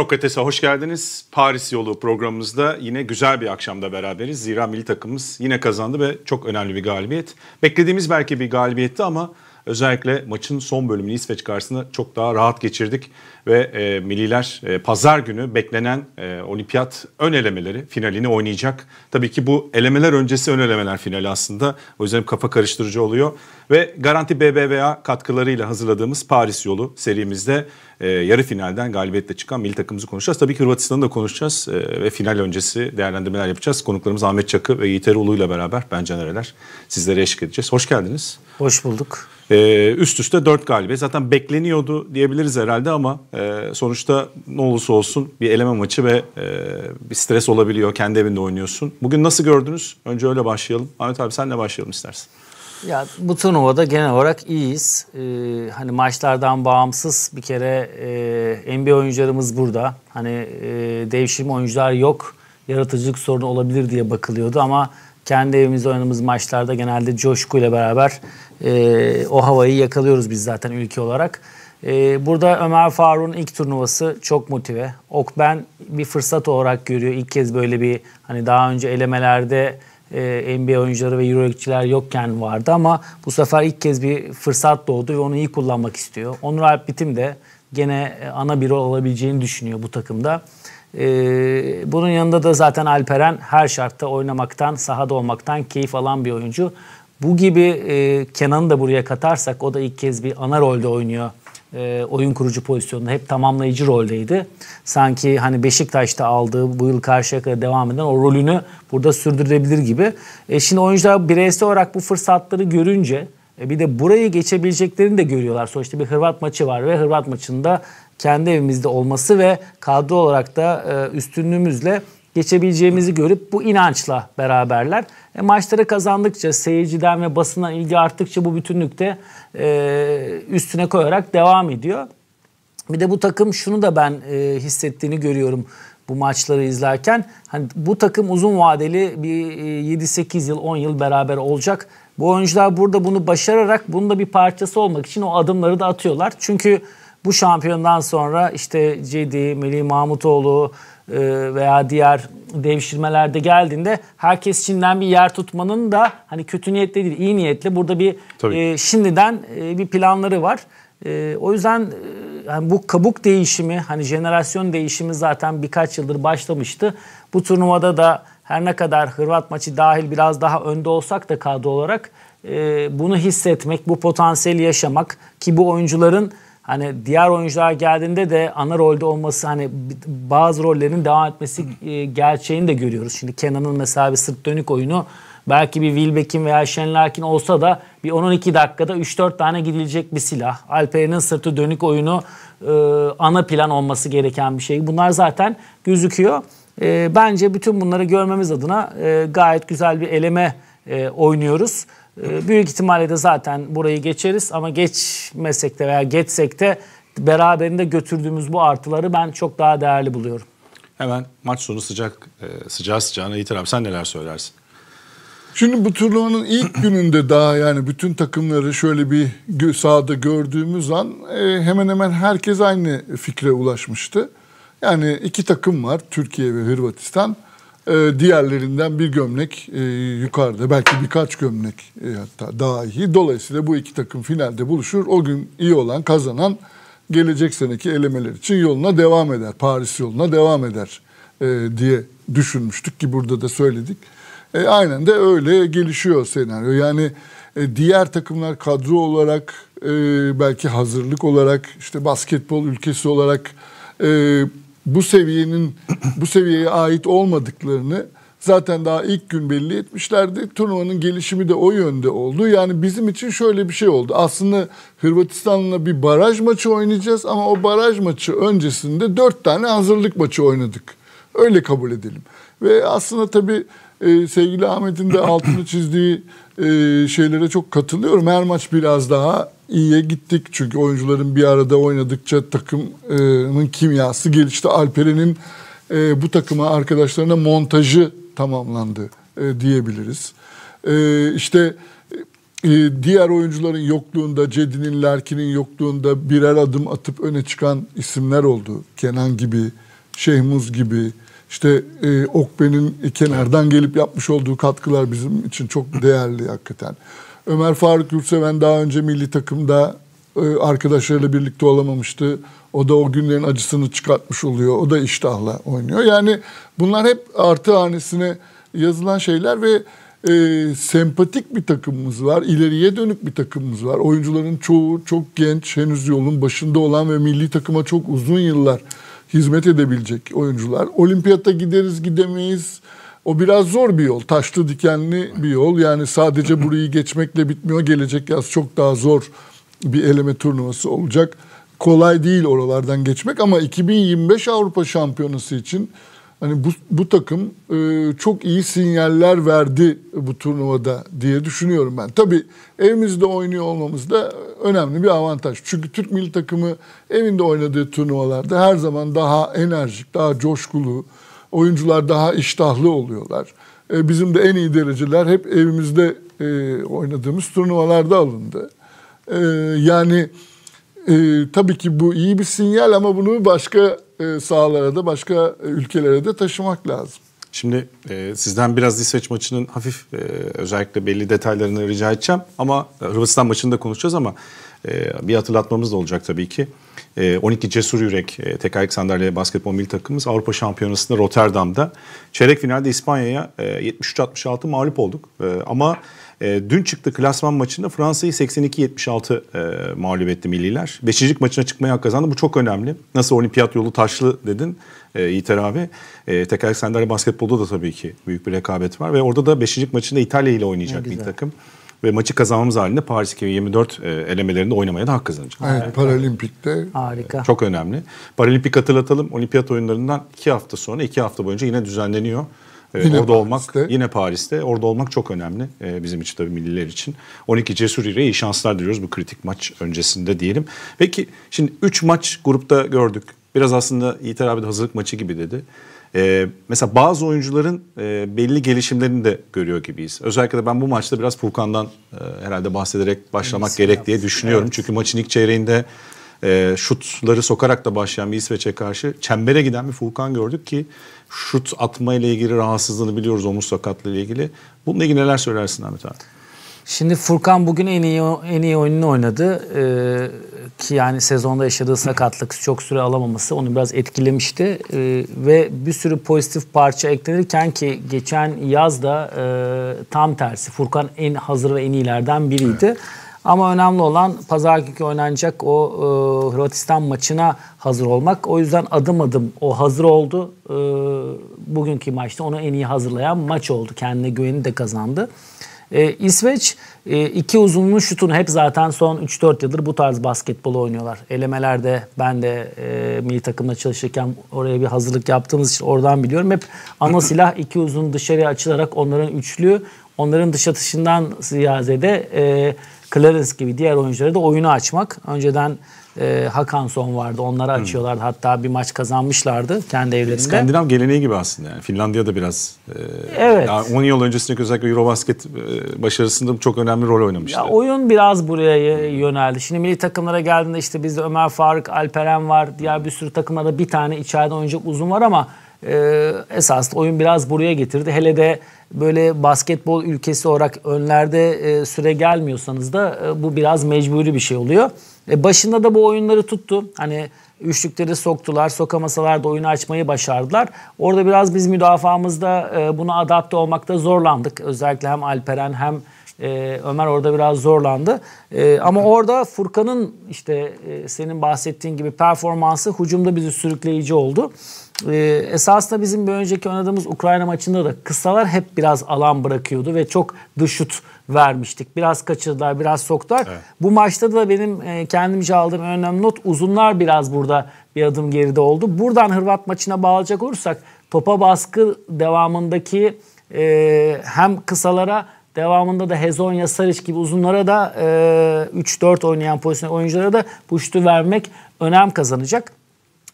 Sokrates'e hoş geldiniz. Paris yolu programımızda yine güzel bir akşamda beraberiz. Zira milli takımımız yine kazandı ve çok önemli bir galibiyet. Beklediğimiz belki bir galibiyetti ama Özellikle maçın son bölümünü İsveç karşısında çok daha rahat geçirdik ve e, milliler e, pazar günü beklenen e, olimpiyat ön elemeleri finalini oynayacak. Tabii ki bu elemeler öncesi ön elemeler finali aslında. O yüzden kafa karıştırıcı oluyor. Ve Garanti BBVA katkılarıyla hazırladığımız Paris yolu serimizde e, yarı finalden galibiyetle çıkan milli takımımızı konuşacağız. Tabii ki Hırvatistan'ı da konuşacağız e, ve final öncesi değerlendirmeler yapacağız. Konuklarımız Ahmet Çakı ve Yiğiter Ulu'yla beraber ben nereler sizlere eşlik edeceğiz. Hoş geldiniz. Hoş bulduk. Ee, üst üste 4 galibiyet. Zaten bekleniyordu diyebiliriz herhalde ama e, sonuçta ne olursa olsun bir eleme maçı ve e, bir stres olabiliyor. Kendi evinde oynuyorsun. Bugün nasıl gördünüz? Önce öyle başlayalım. Ahmet abi senle başlayalım istersin? Ya bu turnuvada genel olarak iyiyiz. Ee, hani maçlardan bağımsız bir kere e, NBA oyuncularımız burada. Hani e, devşirme oyuncular yok. Yaratıcılık sorunu olabilir diye bakılıyordu ama kendi evimizde oynadığımız maçlarda genelde coşkuyla beraber e, o havayı yakalıyoruz biz zaten ülke olarak. E, burada Ömer Faruk'un ilk turnuvası çok motive. Ok ben bir fırsat olarak görüyor. İlk kez böyle bir hani daha önce elemelerde e, NBA oyuncuları ve Euroleague'çiler yokken vardı ama bu sefer ilk kez bir fırsat doğdu ve onu iyi kullanmak istiyor. Onur Alp Bitim de gene e, ana bir rol alabileceğini düşünüyor bu takımda. Ee, bunun yanında da zaten Alperen her şartta oynamaktan, sahada olmaktan keyif alan bir oyuncu. Bu gibi e, Kenan'ı da buraya katarsak o da ilk kez bir ana rolde oynuyor. E, oyun kurucu pozisyonunda hep tamamlayıcı roldeydi. Sanki hani Beşiktaş'ta aldığı bu yıl karşıya kadar devam eden o rolünü burada sürdürebilir gibi. E, şimdi oyuncular bireysel olarak bu fırsatları görünce e, bir de burayı geçebileceklerini de görüyorlar. Sonuçta bir Hırvat maçı var ve Hırvat maçında kendi evimizde olması ve kadro olarak da e, üstünlüğümüzle geçebileceğimizi görüp bu inançla beraberler. E, maçları kazandıkça seyirciden ve basından ilgi arttıkça bu bütünlükte e, üstüne koyarak devam ediyor. Bir de bu takım şunu da ben e, hissettiğini görüyorum bu maçları izlerken. Hani bu takım uzun vadeli bir e, 7-8 yıl 10 yıl beraber olacak. Bu oyuncular burada bunu başararak bunun da bir parçası olmak için o adımları da atıyorlar. Çünkü bu şampiyondan sonra işte Cedi, Melih Mahmutoğlu, e, veya diğer devşirmelerde geldiğinde herkes içinden bir yer tutmanın da hani kötü niyetle değil iyi niyetle burada bir e, şimdiden e, bir planları var. E, o yüzden e, yani bu kabuk değişimi hani jenerasyon değişimi zaten birkaç yıldır başlamıştı. Bu turnuvada da her ne kadar Hırvat maçı dahil biraz daha önde olsak da kadro olarak e, bunu hissetmek, bu potansiyeli yaşamak ki bu oyuncuların hani diğer oyuncular geldiğinde de ana rolde olması hani bazı rollerin devam etmesi e, gerçeğini de görüyoruz. Şimdi Kenan'ın mesela bir sırt dönük oyunu belki bir Wilbeck'in veya Şenlarkin olsa da bir 10-12 dakikada 3-4 tane gidilecek bir silah. Alperen'in sırtı dönük oyunu e, ana plan olması gereken bir şey. Bunlar zaten gözüküyor. E, bence bütün bunları görmemiz adına e, gayet güzel bir eleme e, oynuyoruz. E, büyük ihtimalle de zaten burayı geçeriz ama geçmesek de veya geçsek de beraberinde götürdüğümüz bu artıları ben çok daha değerli buluyorum. Hemen maç sonu sıcak e, sıcağı sıcağına Yiğit abi sen neler söylersin? Şimdi bu turnuvanın ilk gününde daha yani bütün takımları şöyle bir sahada gördüğümüz an e, hemen hemen herkes aynı fikre ulaşmıştı. Yani iki takım var Türkiye ve Hırvatistan e, diğerlerinden bir gömlek e, yukarıda. Belki birkaç gömlek e, hatta daha iyi. Dolayısıyla bu iki takım finalde buluşur. O gün iyi olan kazanan gelecek seneki elemeler için yoluna devam eder. Paris yoluna devam eder e, diye düşünmüştük ki burada da söyledik. E, aynen de öyle gelişiyor senaryo. Yani e, diğer takımlar kadro olarak e, belki hazırlık olarak işte basketbol ülkesi olarak e, bu seviyenin bu seviyeye ait olmadıklarını zaten daha ilk gün belli etmişlerdi. Turnuvanın gelişimi de o yönde oldu. Yani bizim için şöyle bir şey oldu. Aslında Hırvatistan'la bir baraj maçı oynayacağız ama o baraj maçı öncesinde dört tane hazırlık maçı oynadık. Öyle kabul edelim. Ve aslında tabii e, sevgili Ahmet'in de altını çizdiği ee, şeylere çok katılıyorum. Her maç biraz daha iyiye gittik. Çünkü oyuncuların bir arada oynadıkça takımın kimyası gelişti. Alperen'in e, bu takıma arkadaşlarına montajı tamamlandı e, diyebiliriz. E, işte diğer oyuncuların yokluğunda, Cedi'nin, Larkin'in yokluğunda birer adım atıp öne çıkan isimler oldu. Kenan gibi, Şehmuz gibi, işte e, Okbe'nin kenardan gelip yapmış olduğu katkılar bizim için çok değerli hakikaten. Ömer Faruk Yurtseven daha önce milli takımda e, arkadaşlarıyla birlikte olamamıştı. O da o günlerin acısını çıkartmış oluyor. O da iştahla oynuyor. Yani bunlar hep artı hanesine yazılan şeyler ve e, sempatik bir takımımız var. İleriye dönük bir takımımız var. Oyuncuların çoğu çok genç, henüz yolun başında olan ve milli takıma çok uzun yıllar hizmet edebilecek oyuncular. Olimpiyatta gideriz gidemeyiz. O biraz zor bir yol. Taşlı dikenli bir yol. Yani sadece burayı geçmekle bitmiyor. Gelecek yaz çok daha zor bir eleme turnuvası olacak. Kolay değil oralardan geçmek ama 2025 Avrupa Şampiyonası için hani bu, bu takım e, çok iyi sinyaller verdi bu turnuvada diye düşünüyorum ben. Tabii evimizde oynuyor olmamız da önemli bir avantaj. Çünkü Türk milli takımı evinde oynadığı turnuvalarda her zaman daha enerjik, daha coşkulu, oyuncular daha iştahlı oluyorlar. E, bizim de en iyi dereceler hep evimizde e, oynadığımız turnuvalarda alındı. E, yani tabii ki bu iyi bir sinyal ama bunu başka e, sahalara da başka ülkelere de taşımak lazım. Şimdi e, sizden biraz İsveç maçının hafif e, özellikle belli detaylarını rica edeceğim. Ama e, Hırvatistan maçını da konuşacağız ama e, bir hatırlatmamız da olacak tabii ki. E, 12 Cesur Yürek e, tekerlek sandalye basketbol milli takımımız Avrupa Şampiyonası'nda Rotterdam'da çeyrek finalde İspanya'ya e, 73-66 mağlup olduk. E, ama e, dün çıktı klasman maçında Fransa'yı 82-76 e, mağlup etti milliler. Beşicilik maçına çıkmayı hak kazandı. Bu çok önemli. Nasıl olimpiyat yolu taşlı dedin e, Yiğiter abi. E, tekerlek sandalye basketbolda da tabii ki büyük bir rekabet var. Ve orada da 5. maçında İtalya ile oynayacak bir takım. Ve maçı kazanmamız halinde Paris 2024 e, elemelerinde oynamaya da hak kazanacak. Evet, Harika. Paralimpik'te Harika. E, çok önemli. Paralimpik hatırlatalım. Olimpiyat oyunlarından iki hafta sonra iki hafta boyunca yine düzenleniyor. E, yine orada Paris'te. olmak yine Paris'te orada olmak çok önemli bizim için tabii milliler için. 12 cesur ile iyi şanslar diliyoruz bu kritik maç öncesinde diyelim. Peki şimdi 3 maç grupta gördük. Biraz aslında Yiğiter abi de hazırlık maçı gibi dedi. Ee, mesela bazı oyuncuların e, belli gelişimlerini de görüyor gibiyiz. Özellikle de ben bu maçta biraz Furkan'dan e, herhalde bahsederek başlamak Neyse, gerek yapsın. diye düşünüyorum. Evet. Çünkü maçın ilk çeyreğinde e, şutları sokarak da başlayan bir İsveç'e karşı çembere giden bir Furkan gördük ki şut atma ile ilgili rahatsızlığını biliyoruz omuz sakatlığı ile ilgili. Bununla ilgili neler söylersin Ahmet abi? Şimdi Furkan bugün en iyi en iyi oyununu oynadı. Ee, ki yani sezonda yaşadığı sakatlık, çok süre alamaması onu biraz etkilemişti. Ee, ve bir sürü pozitif parça eklenirken ki geçen yaz da e, tam tersi. Furkan en hazır ve en iyilerden biriydi. Evet. Ama önemli olan pazar günkü oynanacak o e, Hırvatistan maçına hazır olmak. O yüzden adım adım o hazır oldu. E, bugünkü maçta onu en iyi hazırlayan maç oldu. Kendine güveni de kazandı. E, İsveç e, iki uzunlu şutun hep zaten son 3-4 yıldır bu tarz basketbolu oynuyorlar. Elemelerde ben de e, milli takımda çalışırken oraya bir hazırlık yaptığımız için oradan biliyorum. Hep ana silah iki uzun dışarıya açılarak onların üçlü, onların dış atışından ziyade de e, Clarence gibi diğer oyuncuları da oyunu açmak. Önceden e, son vardı. Onları açıyorlardı. Hmm. Hatta bir maç kazanmışlardı kendi evlerinde. İskandinav geleneği gibi aslında yani. Finlandiya'da biraz e, evet. yani 10 yıl öncesindeki özellikle Eurobasket e, başarısında çok önemli rol oynamıştı. Ya oyun biraz buraya hmm. yöneldi. Şimdi milli takımlara geldiğinde işte bizde Ömer Faruk, Alperen var. Diğer bir sürü takımda da bir tane içeride oynayacak uzun var ama e, esas oyun biraz buraya getirdi. Hele de böyle basketbol ülkesi olarak önlerde e, süre gelmiyorsanız da e, bu biraz mecburi bir şey oluyor. E başında da bu oyunları tuttu. Hani üçlükleri soktular, sokamasalar da oyunu açmayı başardılar. Orada biraz biz müdafaamızda e, buna adapte olmakta zorlandık. Özellikle hem Alperen hem e, Ömer orada biraz zorlandı. E, ama orada Furkan'ın işte e, senin bahsettiğin gibi performansı hucumda bizi sürükleyici oldu e, ee, esasında bizim bir önceki oynadığımız Ukrayna maçında da kısalar hep biraz alan bırakıyordu ve çok dışut vermiştik. Biraz kaçırdılar, biraz soktular. Evet. Bu maçta da benim e, kendimce şey aldığım önemli not uzunlar biraz burada bir adım geride oldu. Buradan Hırvat maçına bağlayacak olursak topa baskı devamındaki e, hem kısalara devamında da Hezonya Saric gibi uzunlara da e, 3-4 oynayan pozisyon oyunculara da bu şutu vermek önem kazanacak.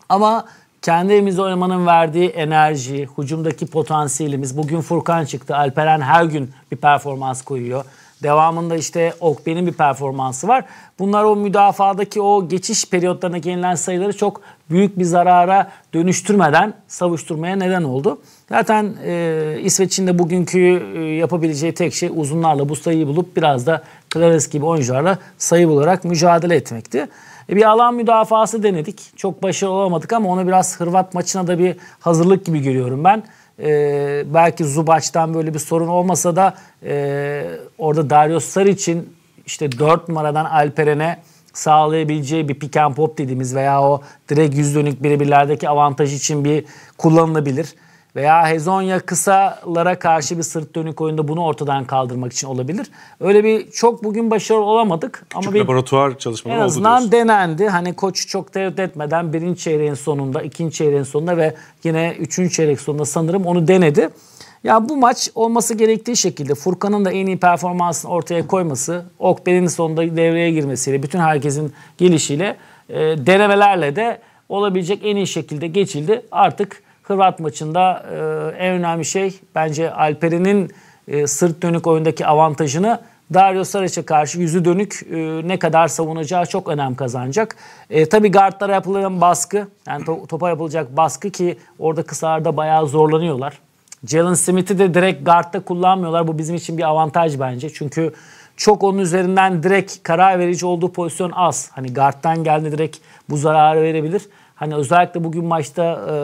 Ama kendi evimizde oynamanın verdiği enerji, hucumdaki potansiyelimiz. Bugün Furkan çıktı. Alperen her gün bir performans koyuyor. Devamında işte Okben'in bir performansı var. Bunlar o müdafadaki o geçiş periyotlarındaki yenilen sayıları çok büyük bir zarara dönüştürmeden savuşturmaya neden oldu. Zaten e, İsveç'in de bugünkü e, yapabileceği tek şey uzunlarla bu sayıyı bulup biraz da Klares gibi oyuncularla sayı bularak mücadele etmekti. E, bir alan müdafası denedik. Çok başarılı olamadık ama onu biraz Hırvat maçına da bir hazırlık gibi görüyorum ben. E, belki Zubaç'tan böyle bir sorun olmasa da e, orada Dario için işte 4 numaradan Alperen'e sağlayabileceği bir pick and pop dediğimiz veya o direkt yüz dönük birebirlerdeki avantaj için bir kullanılabilir veya Hezonya kısalara karşı bir sırt dönük oyunda bunu ortadan kaldırmak için olabilir. Öyle bir çok bugün başarılı olamadık. Ama Küçük bir, laboratuvar çalışmaları oldu En azından oldu denendi. Hani koç çok tereddüt etmeden birinci çeyreğin sonunda, ikinci çeyreğin sonunda ve yine üçüncü çeyrek sonunda sanırım onu denedi. Ya bu maç olması gerektiği şekilde Furkan'ın da en iyi performansını ortaya koyması, Okbel'in sonunda devreye girmesiyle, bütün herkesin gelişiyle, e, denemelerle de olabilecek en iyi şekilde geçildi. Artık Hırvat maçında e, en önemli şey bence Alperen'in e, sırt dönük oyundaki avantajını Dario Sarac'a karşı yüzü dönük e, ne kadar savunacağı çok önem kazanacak. E, tabii guardlara yapılan baskı, yani to- topa yapılacak baskı ki orada kısalarda bayağı zorlanıyorlar. Jalen Smith'i de direkt guardta kullanmıyorlar. Bu bizim için bir avantaj bence. Çünkü çok onun üzerinden direkt karar verici olduğu pozisyon az. Hani guardtan geldi direkt bu zararı verebilir. Hani özellikle bugün maçta e,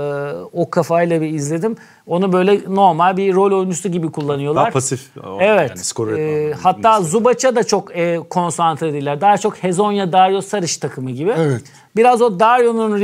o kafayla bir izledim. Onu böyle normal bir rol oyuncusu gibi kullanıyorlar. Daha pasif. O, evet. Yani skor e, hatta Zubac'a da çok e, konsantre değiller. Daha çok Hezonya, Dario sarış takımı gibi. Evet. Biraz o Dario'nun e,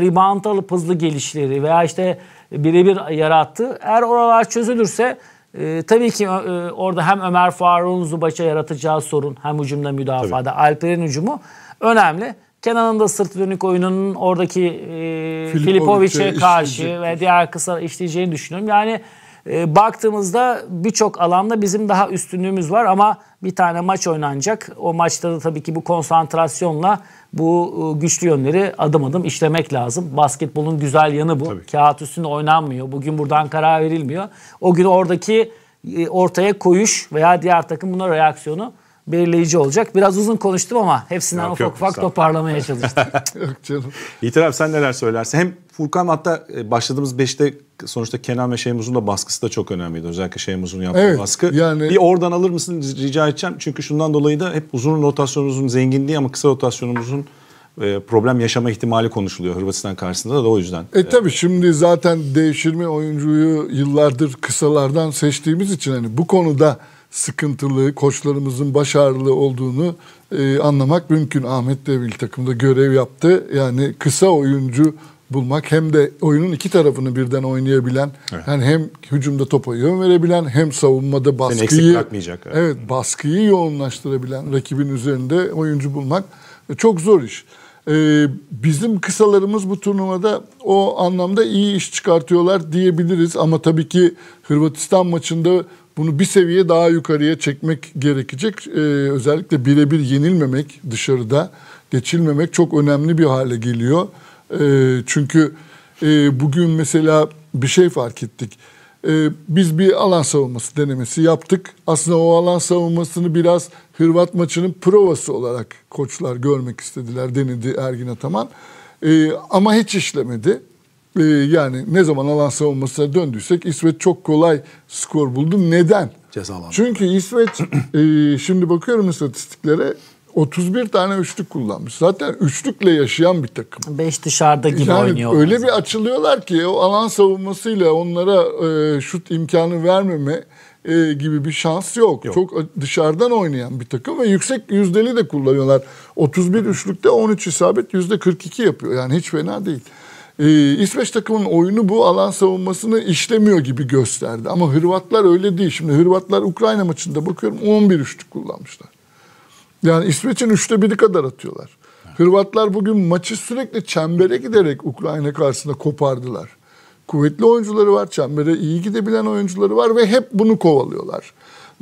rebound alıp hızlı gelişleri veya işte birebir yarattı. Eğer oralar çözülürse e, tabii ki e, e orada hem Ömer Faruk'un Zubaç'a yaratacağı sorun hem hücumda müdafada tabii. Alper'in hücumu önemli. Kenan'ın da sırt dönük oyununun oradaki e, Filipovic'e karşı ve diğer kısa işleyeceğini düşünüyorum. Yani e, baktığımızda birçok alanda bizim daha üstünlüğümüz var ama bir tane maç oynanacak. O maçta da tabii ki bu konsantrasyonla bu e, güçlü yönleri adım adım işlemek lazım. Basketbolun güzel yanı bu. Tabii. Kağıt üstünde oynanmıyor. Bugün buradan karar verilmiyor. O gün oradaki e, ortaya koyuş veya diğer takım buna reaksiyonu belirleyici olacak. Biraz uzun konuştum ama hepsinden yok, ufak yok, ufak toparlamaya çalıştım. yok canım. İtiraf sen neler söylersin? Hem Furkan hatta e, başladığımız 5'te sonuçta Kenan ve Şeymuz'un da baskısı da çok önemliydi. Özellikle Şeymuz'un yaptığı evet, baskı. Yani... Bir oradan alır mısın rica edeceğim. Çünkü şundan dolayı da hep uzun rotasyonumuzun zenginliği ama kısa rotasyonumuzun e, problem yaşama ihtimali konuşuluyor Hırvatistan karşısında da, da o yüzden. E tabi şimdi zaten devşirme oyuncuyu yıllardır kısalardan seçtiğimiz için hani bu konuda sıkıntılı, koçlarımızın başarılı olduğunu e, anlamak mümkün. Ahmet de milli takımda görev yaptı. Yani kısa oyuncu bulmak hem de oyunun iki tarafını birden oynayabilen evet. yani hem hücumda topa yön verebilen hem savunmada baskıyı bırakmayacak. Evet. evet baskıyı yoğunlaştırabilen rakibin üzerinde oyuncu bulmak e, çok zor iş. Ee, bizim kısalarımız bu turnuvada o anlamda iyi iş çıkartıyorlar diyebiliriz ama tabii ki Hırvatistan maçında bunu bir seviye daha yukarıya çekmek gerekecek. Ee, özellikle birebir yenilmemek dışarıda geçilmemek çok önemli bir hale geliyor. Ee, çünkü e, bugün mesela bir şey fark ettik. Ee, biz bir alan savunması denemesi yaptık. Aslında o alan savunmasını biraz Hırvat maçının provası olarak koçlar görmek istediler denildi Ergin Ataman. Ee, ama hiç işlemedi. Ee, yani ne zaman alan savunmasına döndüysek İsveç çok kolay skor buldu. Neden? Cezalandı. Çünkü İsveç e, şimdi bakıyorum istatistiklere 31 tane üçlük kullanmış. Zaten üçlükle yaşayan bir takım. 5 dışarıda gibi yani oynuyor. Öyle bir açılıyorlar ki o alan savunmasıyla onlara e, şut imkanı vermeme e, gibi bir şans yok. yok. Çok e, dışarıdan oynayan bir takım ve yüksek yüzdeli de kullanıyorlar. 31 üçlükte 13 isabet yüzde %42 yapıyor. Yani hiç fena değil e, İsveç takımın oyunu bu alan savunmasını işlemiyor gibi gösterdi. Ama Hırvatlar öyle değil. Şimdi Hırvatlar Ukrayna maçında bakıyorum 11 üçlük kullanmışlar. Yani İsveç'in üçte biri kadar atıyorlar. Hırvatlar bugün maçı sürekli çembere giderek Ukrayna karşısında kopardılar. Kuvvetli oyuncuları var, çembere iyi gidebilen oyuncuları var ve hep bunu kovalıyorlar.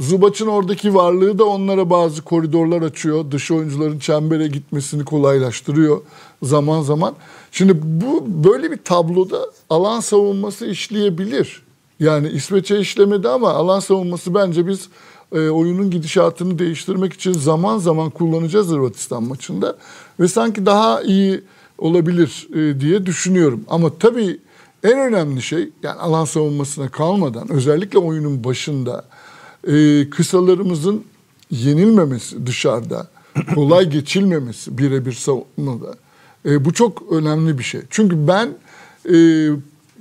Zubac'ın oradaki varlığı da onlara bazı koridorlar açıyor. Dış oyuncuların çembere gitmesini kolaylaştırıyor zaman zaman. Şimdi bu böyle bir tabloda alan savunması işleyebilir. Yani İsveç'e işlemedi ama alan savunması bence biz e, oyunun gidişatını değiştirmek için zaman zaman kullanacağız Hırvatistan maçında. Ve sanki daha iyi olabilir e, diye düşünüyorum. Ama tabii en önemli şey yani alan savunmasına kalmadan özellikle oyunun başında e, kısalarımızın yenilmemesi dışarıda, kolay geçilmemesi birebir savunmada. E, bu çok önemli bir şey. Çünkü ben e,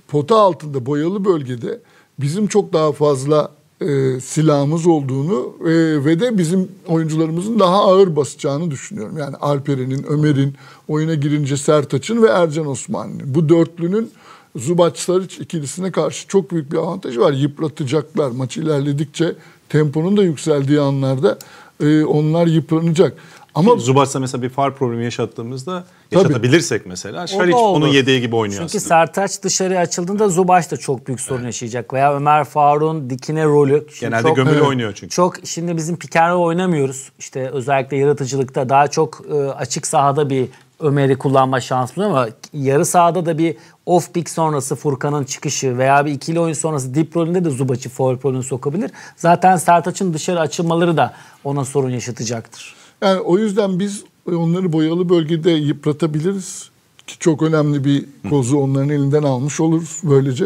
pota altında, boyalı bölgede bizim çok daha fazla e, silahımız olduğunu e, ve de bizim oyuncularımızın daha ağır basacağını düşünüyorum. Yani Alperen'in, Ömer'in, oyuna girince Sertaç'ın ve Ercan Osman'ın. Bu dörtlünün Zubac Saric ikilisine karşı çok büyük bir avantajı var. Yıpratacaklar. Maç ilerledikçe temponun da yükseldiği anlarda e, onlar yıpranacak. Ama Zubac'la mesela bir far problemi yaşattığımızda yaşatabilirsek Tabii. mesela Şaric onun yediği gibi oynuyor Çünkü aslında. Sertaç dışarı açıldığında Zubac da çok büyük sorun evet. yaşayacak. Veya Ömer Faruk'un dikine rolü. Şimdi Genelde çok, gömülü evet. oynuyor çünkü. Çok şimdi bizim pick oynamıyoruz. İşte özellikle yaratıcılıkta daha çok e, açık sahada bir Ömer'i kullanma şanslı ama yarı sahada da bir off pick sonrası Furkan'ın çıkışı veya bir ikili oyun sonrası dip rolünde de Zubac'ı forward rolünü sokabilir. Zaten Sertaç'ın dışarı açılmaları da ona sorun yaşatacaktır. Yani o yüzden biz onları boyalı bölgede yıpratabiliriz ki çok önemli bir kozu onların elinden almış oluruz böylece.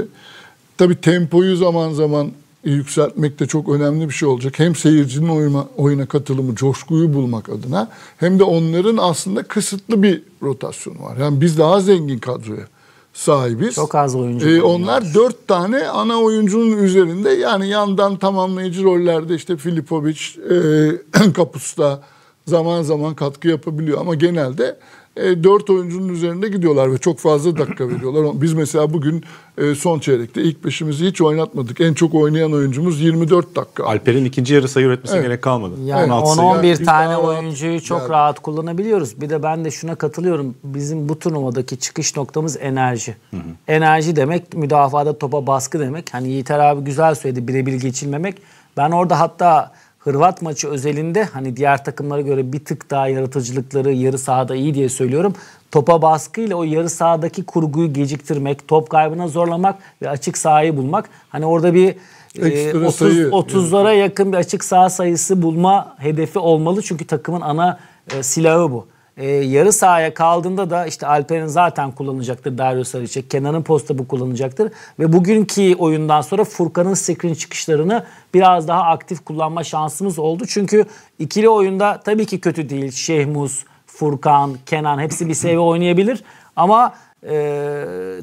Tabii tempoyu zaman zaman e, yükseltmek de çok önemli bir şey olacak. Hem seyircinin oyuna, oyuna katılımı, coşkuyu bulmak adına hem de onların aslında kısıtlı bir rotasyonu var. Yani biz daha zengin kadroya sahibiz. Çok az oyuncu. Ee, onlar dört tane ana oyuncunun üzerinde yani yandan tamamlayıcı rollerde işte Filipovic, e, Kapusta zaman zaman katkı yapabiliyor ama genelde e, 4 oyuncunun üzerinde gidiyorlar ve çok fazla dakika veriyorlar. Biz mesela bugün e, son çeyrekte ilk beşimizi hiç oynatmadık. En çok oynayan oyuncumuz 24 dakika. Alper'in ikinci yarı sayı üretmesine evet. gerek kalmadı. Yani 10-11 yani, tane oyuncuyu rahat, çok yani. rahat kullanabiliyoruz. Bir de ben de şuna katılıyorum. Bizim bu turnuvadaki çıkış noktamız enerji. Hı hı. Enerji demek müdafada topa baskı demek. Hani Yiğiter abi güzel söyledi birebir geçilmemek. Ben orada hatta Hırvat maçı özelinde hani diğer takımlara göre bir tık daha yaratıcılıkları yarı sahada iyi diye söylüyorum. Topa baskıyla o yarı sahadaki kurguyu geciktirmek, top kaybına zorlamak ve açık sahayı bulmak. Hani orada bir e, 30 30'lara yakın bir açık saha sayısı bulma hedefi olmalı çünkü takımın ana e, silahı bu e, yarı sahaya kaldığında da işte Alper'in zaten kullanacaktır Dario Sarıçek. Kenan'ın posta bu kullanacaktır. Ve bugünkü oyundan sonra Furkan'ın screen çıkışlarını biraz daha aktif kullanma şansımız oldu. Çünkü ikili oyunda tabii ki kötü değil. Şehmuz, Furkan, Kenan hepsi bir seviye oynayabilir. Ama e,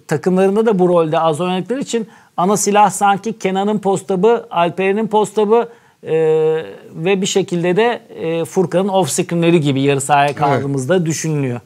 takımlarında da bu rolde az oynadıkları için ana silah sanki Kenan'ın postabı, Alper'in postabı e, ve bir şekilde de e, Furkan'ın off-screenleri gibi yarı sahaya kaldığımızda evet. düşünülüyor.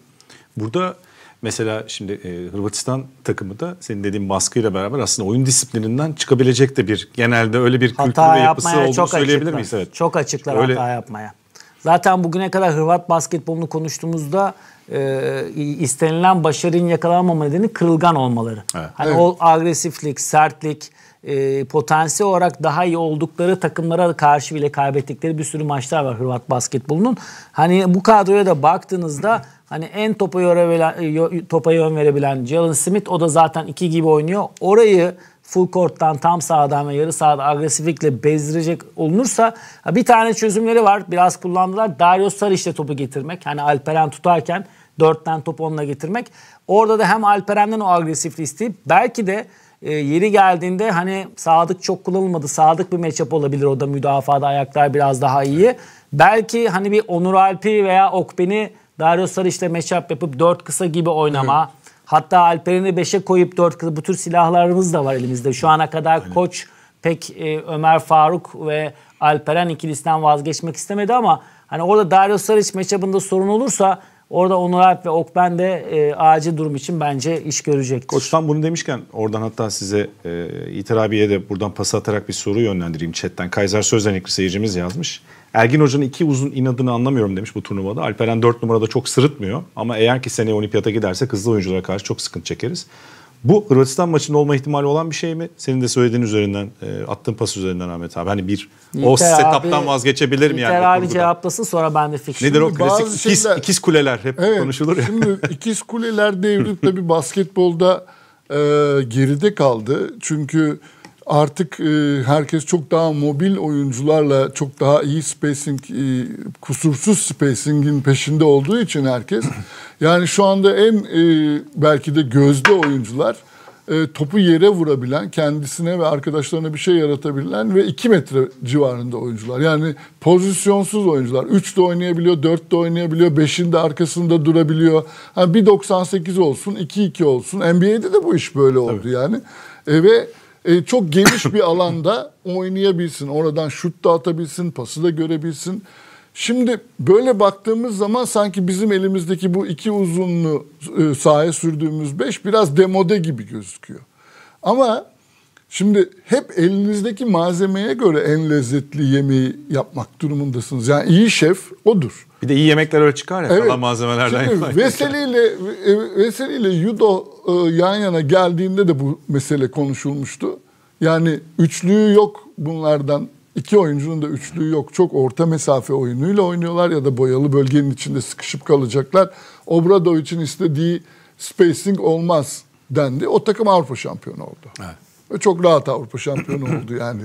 Burada mesela şimdi e, Hırvatistan takımı da senin dediğin baskıyla beraber aslında oyun disiplininden çıkabilecek de bir genelde öyle bir kültür ve yapısı olduğunu çok söyleyebilir açıklar. miyiz? Evet. Çok açıklar öyle... hata yapmaya. Zaten bugüne kadar Hırvat basketbolunu konuştuğumuzda e, istenilen başarının yakalanmama nedeni kırılgan olmaları. Evet. Hani evet. o agresiflik, sertlik, e, potansiyel olarak daha iyi oldukları takımlara karşı bile kaybettikleri bir sürü maçlar var Hırvat basketbolunun. Hani bu kadroya da baktığınızda hani en topa, yörebilen, e, topa yön verebilen Jalen Smith o da zaten iki gibi oynuyor. Orayı full court'tan tam sağdan ve yarı sağda agresiflikle bezdirecek olunursa bir tane çözümleri var. Biraz kullandılar. Dario Saric'le topu getirmek. Hani Alperen tutarken dörtten top onunla getirmek. Orada da hem Alperen'den o agresifliği isteyip belki de ee, yeri geldiğinde hani Sadık çok kullanılmadı. Sadık bir matchup olabilir o da müdafada ayaklar biraz daha iyi. Belki hani bir Onur Alp'i veya Okben'i Dario Sarıç'la matchup yapıp dört kısa gibi oynama. Hı. Hatta Alperen'i 5'e koyup 4 kısa bu tür silahlarımız da var elimizde. Şu ana kadar Aynen. koç pek e, Ömer Faruk ve Alperen ikilisinden vazgeçmek istemedi ama hani orada Dario Saric meçhabında sorun olursa Orada Onur Alp ve Okben de e, acil durum için bence iş görecektir. Koçtan bunu demişken oradan hatta size e, İtir abiye de buradan pas atarak bir soru yönlendireyim chatten. Kayser Sözdenekli seyircimiz yazmış. Ergin Hoca'nın iki uzun inadını anlamıyorum demiş bu turnuvada. Alperen 4 numarada çok sırıtmıyor ama eğer ki seneye olimpiyata giderse hızlı oyunculara karşı çok sıkıntı çekeriz. Bu Hırvatistan maçında olma ihtimali olan bir şey mi? Senin de söylediğin üzerinden, e, attığın pas üzerinden Ahmet abi. Hani bir Yiğiter o setup'tan vazgeçebilir mi yani? Yiğiter abi cevaplasın sonra ben de fikrim. Nedir o klasik şeyler, ikiz, kuleler hep evet, konuşulur ya. Şimdi ikiz kuleler de bir basketbolda e, geride kaldı. Çünkü artık e, herkes çok daha mobil oyuncularla çok daha iyi spacing, e, kusursuz spacing'in peşinde olduğu için herkes. Yani şu anda en e, belki de gözde oyuncular topu yere vurabilen, kendisine ve arkadaşlarına bir şey yaratabilen ve 2 metre civarında oyuncular. Yani pozisyonsuz oyuncular. 3 de oynayabiliyor, 4 de oynayabiliyor, 5'in de arkasında durabiliyor. Yani 1.98 olsun, 2-2 olsun. NBA'de de bu iş böyle oldu Tabii. yani. E, ve e, çok geniş bir alanda oynayabilsin. Oradan şut da atabilsin, pası da görebilsin. Şimdi böyle baktığımız zaman sanki bizim elimizdeki bu iki uzunlu e, sahaya sürdüğümüz beş biraz demode gibi gözüküyor. Ama Şimdi hep elinizdeki malzemeye göre en lezzetli yemeği yapmak durumundasınız. Yani iyi şef odur. Bir de iyi yemekler öyle çıkar ya evet. kalan malzemelerden. Şimdi Veseliyle Veseliyle Veseli Yudo e, yan yana geldiğinde de bu mesele konuşulmuştu. Yani üçlüğü yok bunlardan. İki oyuncunun da üçlüğü yok. Çok orta mesafe oyunuyla oynuyorlar ya da boyalı bölgenin içinde sıkışıp kalacaklar. Obrado için istediği spacing olmaz dendi. O takım Avrupa şampiyonu oldu. Evet. Ve çok rahat Avrupa şampiyonu oldu yani.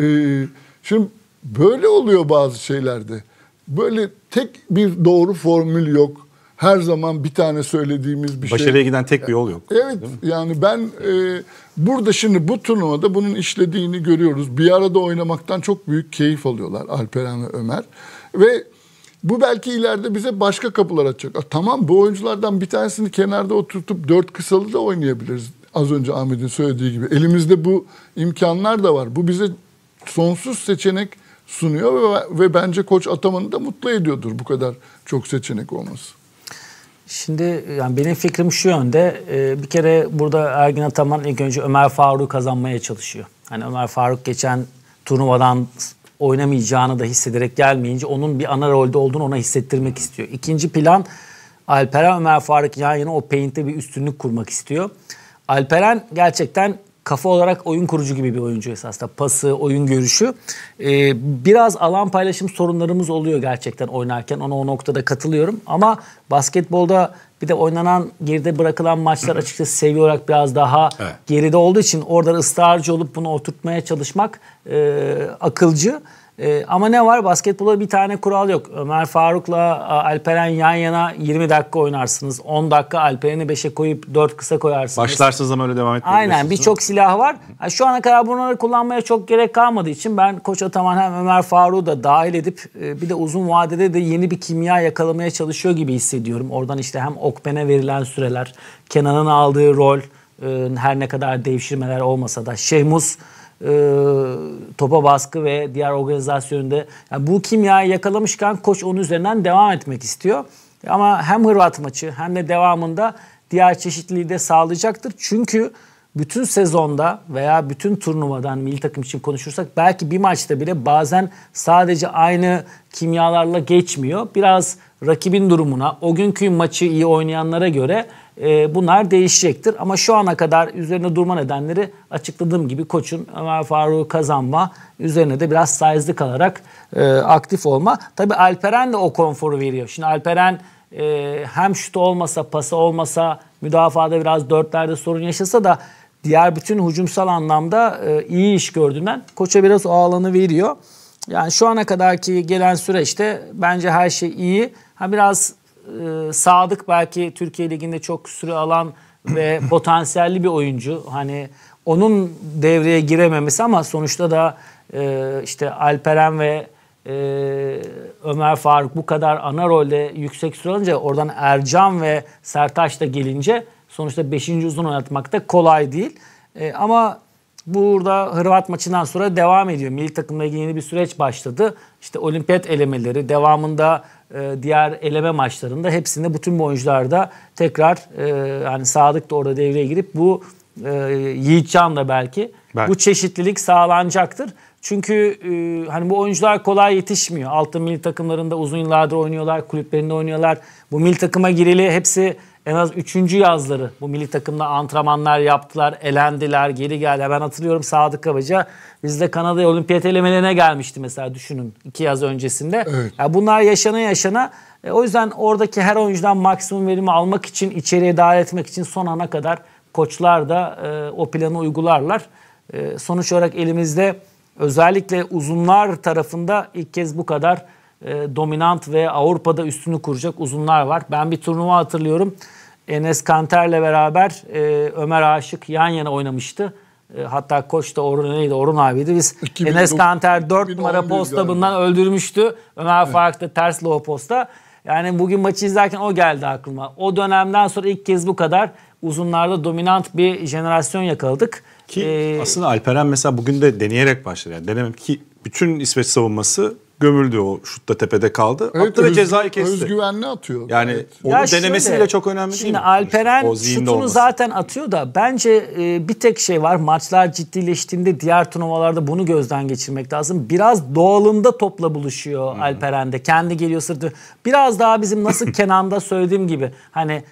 Ee, şimdi böyle oluyor bazı şeylerde. Böyle tek bir doğru formül yok. Her zaman bir tane söylediğimiz bir Başarıya şey. Başarıya giden tek bir yol yok. Evet yani ben e, burada şimdi bu turnuvada bunun işlediğini görüyoruz. Bir arada oynamaktan çok büyük keyif alıyorlar Alperen ve Ömer. Ve bu belki ileride bize başka kapılar açacak. A, tamam bu oyunculardan bir tanesini kenarda oturtup dört kısalı da oynayabiliriz az önce Ahmet'in söylediği gibi elimizde bu imkanlar da var. Bu bize sonsuz seçenek sunuyor ve, ve bence koç atamanı da mutlu ediyordur bu kadar çok seçenek olması. Şimdi yani benim fikrim şu yönde. E, bir kere burada Ergin Ataman ilk önce Ömer Faruk'u kazanmaya çalışıyor. Hani Ömer Faruk geçen turnuvadan oynamayacağını da hissederek gelmeyince onun bir ana rolde olduğunu ona hissettirmek istiyor. İkinci plan Alperen Ömer Faruk yan yana o peynte bir üstünlük kurmak istiyor. Alperen gerçekten kafa olarak oyun kurucu gibi bir oyuncu esasında. Pası, oyun görüşü. Ee, biraz alan paylaşım sorunlarımız oluyor gerçekten oynarken. Ona o noktada katılıyorum. Ama basketbolda bir de oynanan geride bırakılan maçlar açıkçası seviye olarak biraz daha evet. geride olduğu için orada ısrarcı olup bunu oturtmaya çalışmak e, akılcı. E, ama ne var? Basketbola bir tane kural yok. Ömer Faruk'la Alperen yan yana 20 dakika oynarsınız. 10 dakika Alperen'i 5'e koyup 4 kısa koyarsınız. Başlarsınız ama öyle devam etmiyorsunuz. Aynen birçok silah var. Yani şu ana kadar bunları kullanmaya çok gerek kalmadığı için ben Koç Ataman hem Ömer Faruk'u da dahil edip e, bir de uzun vadede de yeni bir kimya yakalamaya çalışıyor gibi hissediyorum. Oradan işte hem Okben'e verilen süreler, Kenan'ın aldığı rol e, her ne kadar devşirmeler olmasa da Şehmus e, topa baskı ve diğer organizasyonunda yani bu kimyayı yakalamışken koç onun üzerinden devam etmek istiyor. Ama hem Hırvat maçı hem de devamında diğer çeşitliliği de sağlayacaktır. Çünkü bütün sezonda veya bütün turnuvadan milli takım için konuşursak belki bir maçta bile bazen sadece aynı kimyalarla geçmiyor. Biraz rakibin durumuna, o günkü maçı iyi oynayanlara göre e, bunlar değişecektir. Ama şu ana kadar üzerine durma nedenleri açıkladığım gibi Koç'un Ömer Faruk'u kazanma üzerine de biraz sayızlı kalarak e, aktif olma. Tabii Alperen de o konforu veriyor. Şimdi Alperen e, hem şutu olmasa, pası olmasa, müdafaada biraz dörtlerde sorun yaşasa da diğer bütün hücumsal anlamda e, iyi iş gördüğünden Koç'a biraz o alanı veriyor. Yani şu ana kadarki gelen süreçte bence her şey iyi. Ha biraz e, Sadık belki Türkiye Ligi'nde çok süre alan ve potansiyelli bir oyuncu. Hani onun devreye girememesi ama sonuçta da e, işte Alperen ve e, Ömer Faruk bu kadar ana rolde yüksek süre alınca oradan Ercan ve Sertaç da gelince sonuçta 5. uzun oynatmak da kolay değil. E, ama burada Hırvat maçından sonra devam ediyor. Milli takımla ilgili yeni bir süreç başladı. İşte olimpiyat elemeleri devamında e, diğer eleme maçlarında hepsinde bütün bu da tekrar e, yani Sadık da orada devreye girip bu e, Yiğitcan da belki, belki bu çeşitlilik sağlanacaktır. Çünkü hani bu oyuncular kolay yetişmiyor. Altın milli takımlarında uzun yıllardır oynuyorlar, kulüplerinde oynuyorlar. Bu milli takıma girili hepsi en az üçüncü yazları bu milli takımda antrenmanlar yaptılar, elendiler, geri geldi. Ben hatırlıyorum Sadık Kabaca de Kanada'ya olimpiyat elemelerine gelmişti mesela düşünün iki yaz öncesinde. Evet. Yani bunlar yaşana yaşana e, o yüzden oradaki her oyuncudan maksimum verimi almak için, içeriye dahil etmek için son ana kadar koçlar da e, o planı uygularlar. E, sonuç olarak elimizde özellikle uzunlar tarafında ilk kez bu kadar e, dominant ve Avrupa'da üstünü kuracak uzunlar var. Ben bir turnuva hatırlıyorum. Enes Kanter'le beraber e, Ömer Aşık yan yana oynamıştı. E, hatta koç da Orun neydi? Orun abiydi. Biz 2009, Enes Kanter 4 numara posta bundan öldürmüştü. Ömer evet. da ters low posta. Yani bugün maçı izlerken o geldi aklıma. O dönemden sonra ilk kez bu kadar uzunlarda dominant bir jenerasyon yakaladık. Ki ee, aslında Alperen mesela bugün de deneyerek başladı. Yani denemek ki bütün İsveç savunması gömüldü o şutta tepede kaldı. Evet, Attı ve cezayı kesti. Özgüvenli atıyor. Yani evet. onu ya denemesi şöyle, bile çok önemli şimdi değil mi? Alperen o şutunu olması. zaten atıyor da bence e, bir tek şey var. Maçlar ciddileştiğinde diğer turnuvalarda bunu gözden geçirmek lazım. Biraz doğalında topla buluşuyor hmm. Alperen'de. Kendi geliyor sırtı. Biraz daha bizim nasıl Kenan'da söylediğim gibi hani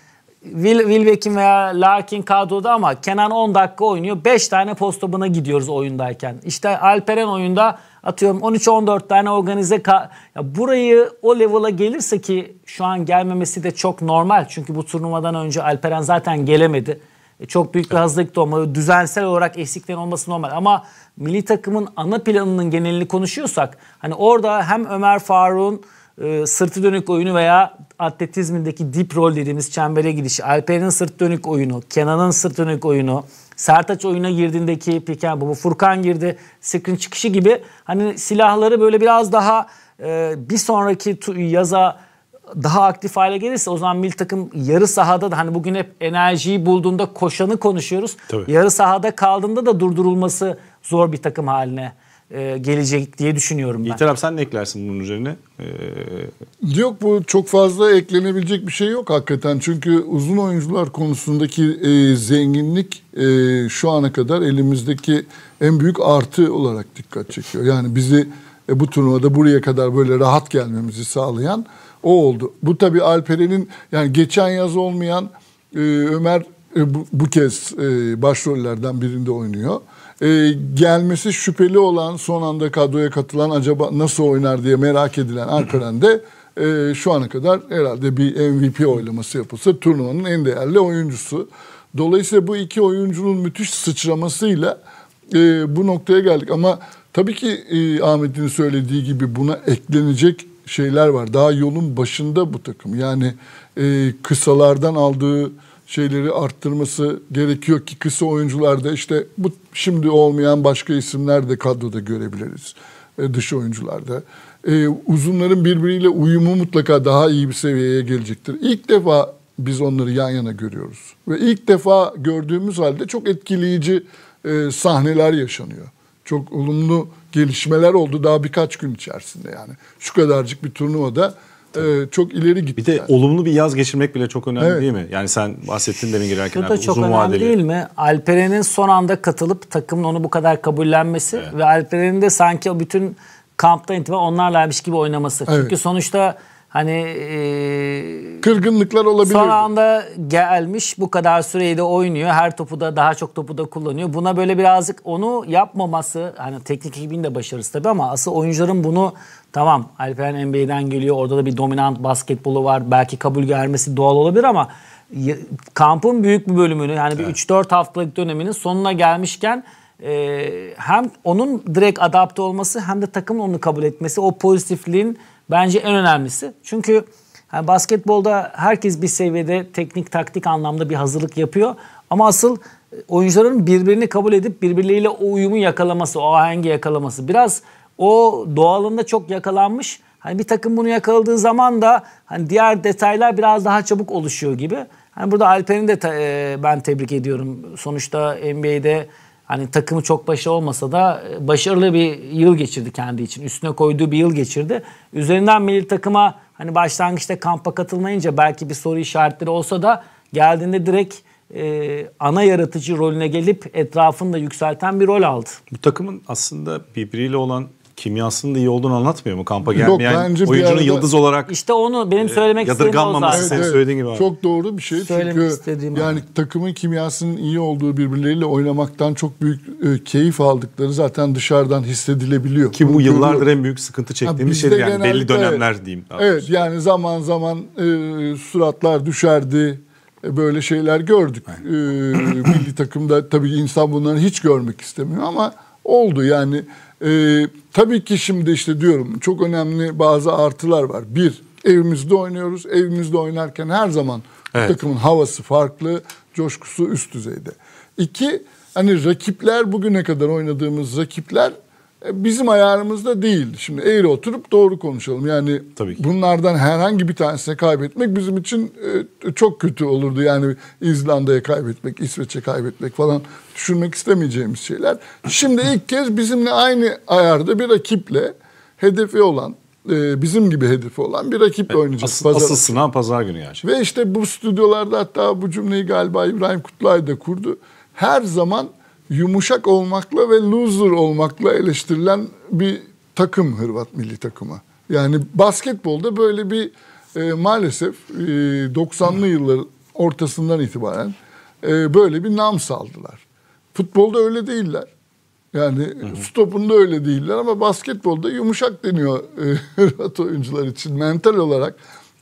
Will, Wilbeck'in veya Larkin kadroda ama Kenan 10 dakika oynuyor. 5 tane post gidiyoruz oyundayken. İşte Alperen oyunda atıyorum 13-14 tane organize ka ya burayı o level'a gelirse ki şu an gelmemesi de çok normal. Çünkü bu turnuvadan önce Alperen zaten gelemedi. E, çok büyük bir hazırlık da Düzensel olarak eksiklerin olması normal. Ama milli takımın ana planının genelini konuşuyorsak hani orada hem Ömer Faruk'un e, ee, sırtı dönük oyunu veya atletizmindeki dip rol dediğimiz çembere girişi, Alper'in sırt dönük oyunu, Kenan'ın sırt dönük oyunu, Sertaç oyuna girdiğindeki Piken bu, Furkan girdi, Sıkın çıkışı gibi hani silahları böyle biraz daha e, bir sonraki yaza daha aktif hale gelirse o zaman milli takım yarı sahada da hani bugün hep enerjiyi bulduğunda koşanı konuşuyoruz. Tabii. Yarı sahada kaldığında da durdurulması zor bir takım haline e, gelecek diye düşünüyorum ben. İtiraf sen ne eklersin bunun üzerine? Ee... Yok bu çok fazla eklenebilecek bir şey yok hakikaten. Çünkü uzun oyuncular konusundaki e, zenginlik e, şu ana kadar elimizdeki en büyük artı olarak dikkat çekiyor. Yani bizi e, bu turnuvada buraya kadar böyle rahat gelmemizi sağlayan o oldu. Bu tabii Alperen'in yani geçen yaz olmayan e, Ömer e, bu, bu kez e, başrollerden birinde oynuyor e, gelmesi şüpheli olan son anda kadroya katılan acaba nasıl oynar diye merak edilen Alperen de e, şu ana kadar herhalde bir MVP oylaması yapılsa turnuvanın en değerli oyuncusu. Dolayısıyla bu iki oyuncunun müthiş sıçramasıyla e, bu noktaya geldik ama tabii ki e, Ahmet'in söylediği gibi buna eklenecek şeyler var. Daha yolun başında bu takım. Yani e, kısalardan aldığı şeyleri arttırması gerekiyor ki kısa oyuncularda işte bu şimdi olmayan başka isimler de kadroda görebiliriz e, dış oyuncularda. E, uzunların birbiriyle uyumu mutlaka daha iyi bir seviyeye gelecektir. İlk defa biz onları yan yana görüyoruz ve ilk defa gördüğümüz halde çok etkileyici e, sahneler yaşanıyor. Çok olumlu gelişmeler oldu daha birkaç gün içerisinde yani. Şu kadarcık bir turnuvada e, çok ileri gitti. Bir de yani. olumlu bir yaz geçirmek bile çok önemli evet. değil mi? Yani sen bahsettin demin girerken. Şu da çok önemli vadeli. değil mi? Alperen'in son anda katılıp takımın onu bu kadar kabullenmesi evet. ve Alperen'in de sanki o bütün kampta itibaren onlarlaymış gibi oynaması. Evet. Çünkü sonuçta hani e, kırgınlıklar olabilir. Son anda gelmiş bu kadar süreyi de oynuyor. Her topu da daha çok topu da kullanıyor. Buna böyle birazcık onu yapmaması hani teknik ekibin de başarısı tabii ama asıl oyuncuların bunu Tamam Alperen NBA'den geliyor. Orada da bir dominant basketbolu var. Belki kabul görmesi doğal olabilir ama kampın büyük bir bölümünü yani bir evet. 3-4 haftalık döneminin sonuna gelmişken e, hem onun direkt adapte olması hem de takım onu kabul etmesi o pozitifliğin bence en önemlisi. Çünkü yani basketbolda herkes bir seviyede teknik taktik anlamda bir hazırlık yapıyor ama asıl e, oyuncuların birbirini kabul edip birbirleriyle o uyumu yakalaması, o ahengi yakalaması. Biraz o doğalında çok yakalanmış. Hani bir takım bunu yakaladığı zaman da hani diğer detaylar biraz daha çabuk oluşuyor gibi. Hani burada Alper'in de te- ben tebrik ediyorum. Sonuçta NBA'de hani takımı çok başarılı olmasa da e, başarılı bir yıl geçirdi kendi için. Üstüne koyduğu bir yıl geçirdi. Üzerinden milli takıma hani başlangıçta kampa katılmayınca belki bir soru işaretleri olsa da geldiğinde direkt e, ana yaratıcı rolüne gelip etrafını da yükselten bir rol aldı. Bu takımın aslında birbiriyle olan kimyasının da iyi olduğunu anlatmıyor mu kampa gelmeyen Yok, bence oyuncunun arada- yıldız olarak İşte onu benim e, söylemek istediğim o yadırganmaması zaten. senin söylediğin gibi abi. Çok doğru bir şey. Söylemek Çünkü istediğim yani takımın kimyasının iyi olduğu birbirleriyle oynamaktan çok büyük e, keyif aldıkları zaten dışarıdan hissedilebiliyor. Ki bu Bunu yıllardır görüyoruz. en büyük sıkıntı çektiğimiz bizde şeydir yani belli dönemler diyeyim. daha Evet doğrusu. yani zaman zaman e, suratlar düşerdi. E, böyle şeyler gördük. E, milli takımda tabii insan bunları hiç görmek istemiyor ama oldu yani ee, tabii ki şimdi işte diyorum çok önemli bazı artılar var. Bir, evimizde oynuyoruz. Evimizde oynarken her zaman evet. takımın havası farklı, coşkusu üst düzeyde. İki, hani rakipler bugüne kadar oynadığımız rakipler e, bizim ayarımızda değil. Şimdi eğri oturup doğru konuşalım. Yani Tabii ki. bunlardan herhangi bir tanesini kaybetmek bizim için e, çok kötü olurdu. Yani İzlanda'ya kaybetmek, İsveç'e kaybetmek falan düşünmek istemeyeceğimiz şeyler. Şimdi ilk kez bizimle aynı ayarda bir rakiple hedefi olan e, bizim gibi hedefi olan bir rakiple evet, oynayacağız. Asıl, pazar. asıl sınav pazar günü yani. Ve işte bu stüdyolarda hatta bu cümleyi galiba İbrahim Kutlay da kurdu. Her zaman yumuşak olmakla ve loser olmakla eleştirilen bir takım Hırvat milli takımı. Yani basketbolda böyle bir e, maalesef e, 90'lı yılların ortasından itibaren e, böyle bir nam saldılar. Futbolda öyle değiller. Yani hı hı. stopunda öyle değiller ama basketbolda yumuşak deniyor e, Hırvat oyuncular için mental olarak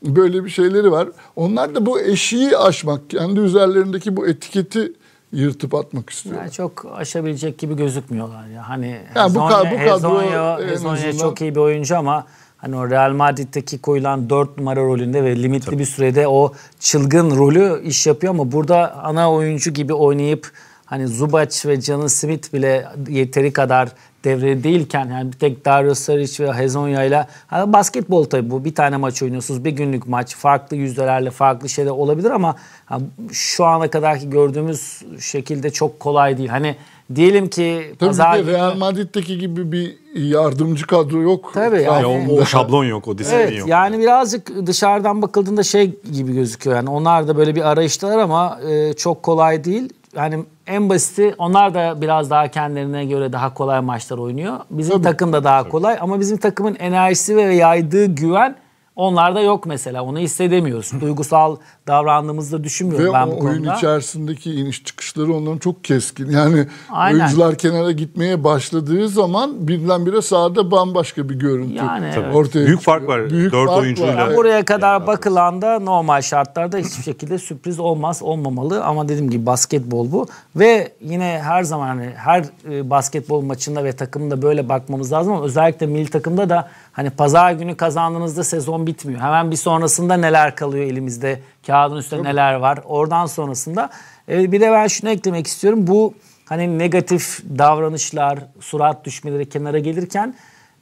böyle bir şeyleri var. Onlar da bu eşiği aşmak, kendi üzerlerindeki bu etiketi yırtıp atmak istiyorlar. Yani çok aşabilecek gibi gözükmüyorlar ya. Hani yani bu, kadro, bu kadro Hezonya çok iyi bir oyuncu ama hani o Real Madrid'deki koyulan 4 numara rolünde ve limitli Tabii. bir sürede o çılgın rolü iş yapıyor ama burada ana oyuncu gibi oynayıp hani Zubac ve Canı Smith bile yeteri kadar devre değilken yani bir tek Darius Saric ve Hezonya ile basketbol tabii bu bir tane maç oynuyorsunuz bir günlük maç farklı yüzdelerle farklı şeyler olabilir ama yani şu ana kadarki gördüğümüz şekilde çok kolay değil. Hani diyelim ki tabii pazar günü... Real Madrid'deki gibi bir yardımcı kadro yok. Tabii yani. yani o, o şablon yok, o disiplin evet, yok. Yani birazcık dışarıdan bakıldığında şey gibi gözüküyor. Yani onlar da böyle bir arayıştalar ama e, çok kolay değil. Yani en basiti onlar da biraz daha kendilerine göre daha kolay maçlar oynuyor. Bizim Tabii. takım da daha kolay ama bizim takımın enerjisi ve yaydığı güven onlar da yok mesela. Onu hissedemiyoruz. Duygusal davrandığımızda düşünmüyorum Ve ben bu konuda. Ve oyun içerisindeki iniş çıkışları onların çok keskin. Yani Aynen. oyuncular kenara gitmeye başladığı zaman birdenbire sahada bambaşka bir görüntü yani, Tabii. ortaya Büyük çıkıyor. fark var. Büyük 4 fark oyuncuyla. Var. buraya kadar yani, bakılanda normal şartlarda hiçbir şekilde sürpriz olmaz, olmamalı. Ama dediğim gibi basketbol bu. Ve yine her zaman hani her e, basketbol maçında ve takımda böyle bakmamız lazım. Ama özellikle milli takımda da Hani pazar günü kazandığınızda sezon bitmiyor. Hemen bir sonrasında neler kalıyor elimizde? Kağıdın üstünde neler var? Oradan sonrasında e, bir de ben şunu eklemek istiyorum. Bu hani negatif davranışlar, surat düşmeleri kenara gelirken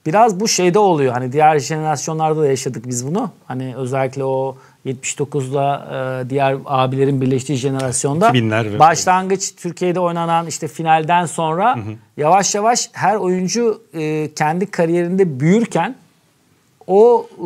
biraz bu şeyde oluyor. Hani diğer jenerasyonlarda da yaşadık biz bunu. Hani özellikle o 79'la e, diğer abilerin birleştiği jenerasyonda başlangıç Türkiye'de oynanan işte finalden sonra hı hı. yavaş yavaş her oyuncu e, kendi kariyerinde büyürken o e,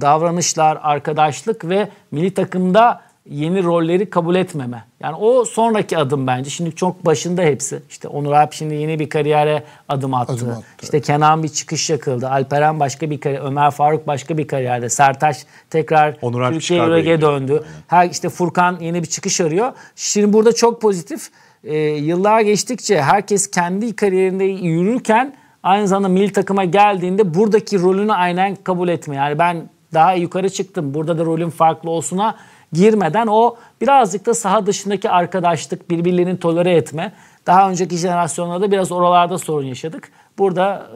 davranışlar, arkadaşlık ve milli takımda yeni rolleri kabul etmeme. Yani o sonraki adım bence. Şimdi çok başında hepsi. İşte Onur Alp şimdi yeni bir kariyere adım attı. Adım attı işte evet. Kenan bir çıkış yakıldı. Alperen başka bir kariyer, Ömer Faruk başka bir kariyerde. Sertaç tekrar Onur Türkiye Yürek'e döndü. Her işte Furkan yeni bir çıkış arıyor. Şimdi burada çok pozitif. Ee, yıllar geçtikçe herkes kendi kariyerinde yürürken aynı zamanda milli takıma geldiğinde buradaki rolünü aynen kabul etmiyor. Yani ben daha yukarı çıktım burada da rolüm farklı olsuna girmeden o birazcık da saha dışındaki arkadaşlık, birbirlerini tolere etme. Daha önceki jenerasyonlarda biraz oralarda sorun yaşadık. Burada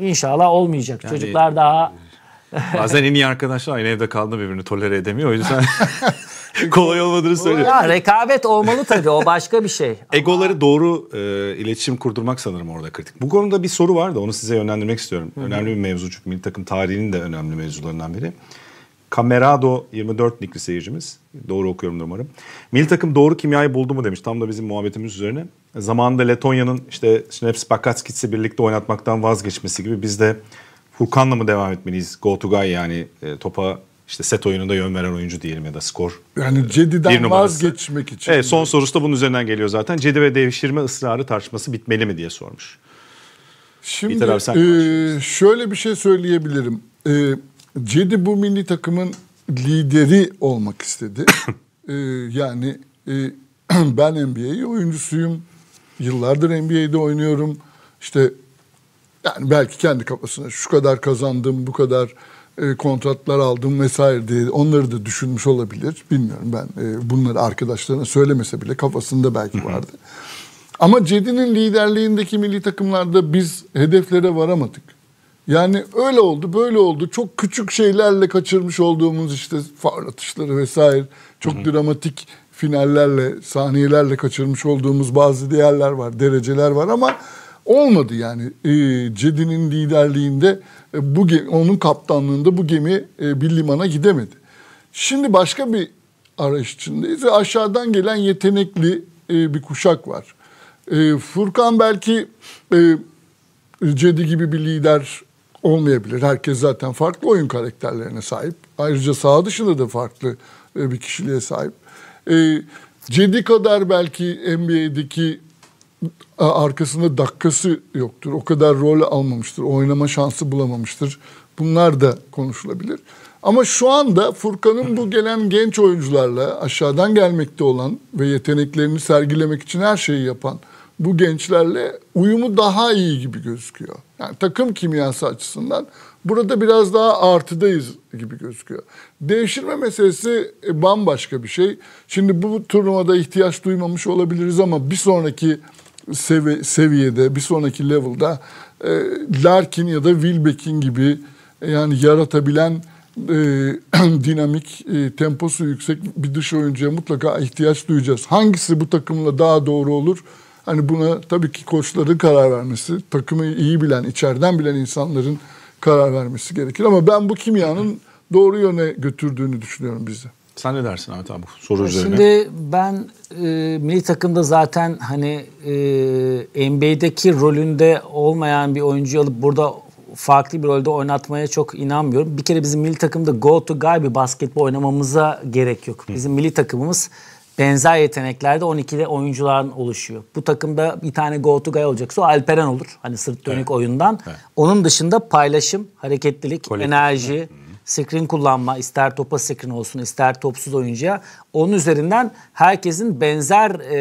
e, inşallah olmayacak. Yani, Çocuklar daha... Bazen en iyi arkadaşlar aynı evde kaldığında birbirini tolere edemiyor. O yüzden kolay olmadığını söylüyor. Ya rekabet olmalı tabii o başka bir şey. Egoları doğru e, iletişim kurdurmak sanırım orada kritik. Bu konuda bir soru var da onu size yönlendirmek istiyorum. Hı-hı. Önemli bir mevzu çünkü milli takım tarihinin de önemli mevzularından biri. Camerado 24 nikli seyircimiz. Doğru okuyorum umarım. Milli takım doğru kimyayı buldu mu demiş. Tam da bizim muhabbetimiz üzerine. Zamanında Letonya'nın işte Schneps Bakatskits'i birlikte oynatmaktan vazgeçmesi gibi biz de Furkan'la mı devam etmeliyiz? Go to guy yani e, topa işte set oyununda yön veren oyuncu diyelim ya da skor. Yani Cedi'den vazgeçmek için. Evet, son sorusu da bunun üzerinden geliyor zaten. Cedi ve devşirme ısrarı tartışması bitmeli mi diye sormuş. Şimdi e, şöyle bir şey söyleyebilirim. E, Cedi bu milli takımın lideri olmak istedi. e, yani e, ben NBA'yi oyuncusuyum. Yıllardır NBA'de oynuyorum. İşte yani belki kendi kafasına şu kadar kazandım, bu kadar e, kontratlar aldım vesaire diye onları da düşünmüş olabilir. Bilmiyorum ben e, bunları arkadaşlarına söylemese bile kafasında belki vardı. Ama Cedi'nin liderliğindeki milli takımlarda biz hedeflere varamadık. Yani öyle oldu, böyle oldu. Çok küçük şeylerle kaçırmış olduğumuz işte faul atışları vesaire çok dramatik finallerle, saniyelerle kaçırmış olduğumuz bazı değerler var, dereceler var ama olmadı yani ee, Cedi'nin liderliğinde e, bu onun kaptanlığında bu gemi e, bir limana gidemedi. Şimdi başka bir araç içindeyiz ve aşağıdan gelen yetenekli e, bir kuşak var. Furkan belki Cedi gibi bir lider olmayabilir. Herkes zaten farklı oyun karakterlerine sahip. Ayrıca saha dışında da farklı bir kişiliğe sahip. Cedi kadar belki NBA'deki arkasında dakikası yoktur. O kadar rol almamıştır. Oynama şansı bulamamıştır. Bunlar da konuşulabilir. Ama şu anda Furkan'ın bu gelen genç oyuncularla aşağıdan gelmekte olan ve yeteneklerini sergilemek için her şeyi yapan bu gençlerle uyumu daha iyi gibi gözüküyor. Yani takım kimyası açısından burada biraz daha artıdayız gibi gözüküyor. Değiştirme meselesi e, bambaşka bir şey. Şimdi bu turnuvada ihtiyaç duymamış olabiliriz ama bir sonraki sevi seviyede, bir sonraki level'da e, Larkin ya da Wilbekin gibi e, yani yaratabilen e, dinamik, e, temposu yüksek bir dış oyuncuya mutlaka ihtiyaç duyacağız. Hangisi bu takımla daha doğru olur? Hani buna tabii ki koçların karar vermesi, takımı iyi bilen, içeriden bilen insanların karar vermesi gerekir. Ama ben bu kimyanın doğru yöne götürdüğünü düşünüyorum bizi. Sen ne dersin Ahmet abi bu soru Şimdi üzerine? Şimdi ben e, milli takımda zaten hani e, NBA'deki rolünde olmayan bir oyuncu alıp burada farklı bir rolde oynatmaya çok inanmıyorum. Bir kere bizim milli takımda go to guy bir basketbol oynamamıza gerek yok. Bizim Hı. milli takımımız benzer yeteneklerde 12'de oyuncuların oluşuyor. Bu takımda bir tane go to guy olacaksa o Alperen olur. Hani sırt dönük evet. oyundan. Evet. Onun dışında paylaşım, hareketlilik, Kolektif. enerji... Evet screen kullanma ister topa screen olsun ister topsuz oyuncuya onun üzerinden herkesin benzer e,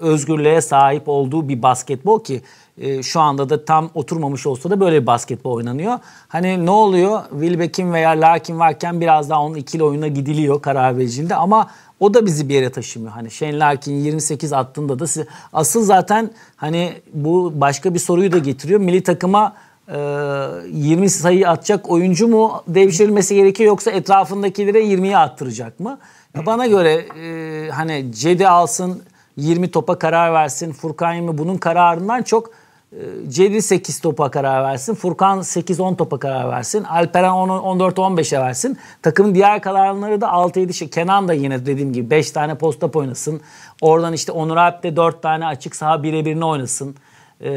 özgürlüğe sahip olduğu bir basketbol ki e, şu anda da tam oturmamış olsa da böyle bir basketbol oynanıyor. Hani ne oluyor? Wilbekin veya Larkin varken biraz daha onun ikili oyuna gidiliyor karar vericinde ama o da bizi bir yere taşımıyor. Hani Shane Larkin 28 attığında da asıl zaten hani bu başka bir soruyu da getiriyor. Milli takıma 20 ee, sayı atacak oyuncu mu devşirilmesi gerekiyor yoksa etrafındakilere 20'yi attıracak mı? bana göre e, hani Cedi alsın 20 topa karar versin Furkan 20 bunun kararından çok e, Cedi 8 topa karar versin Furkan 8-10 topa karar versin Alperen 14-15'e versin takımın diğer kararları da 6-7 şey Kenan da yine dediğim gibi 5 tane posta oynasın oradan işte Onur Alp de 4 tane açık saha birebirine oynasın ee,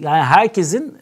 yani herkesin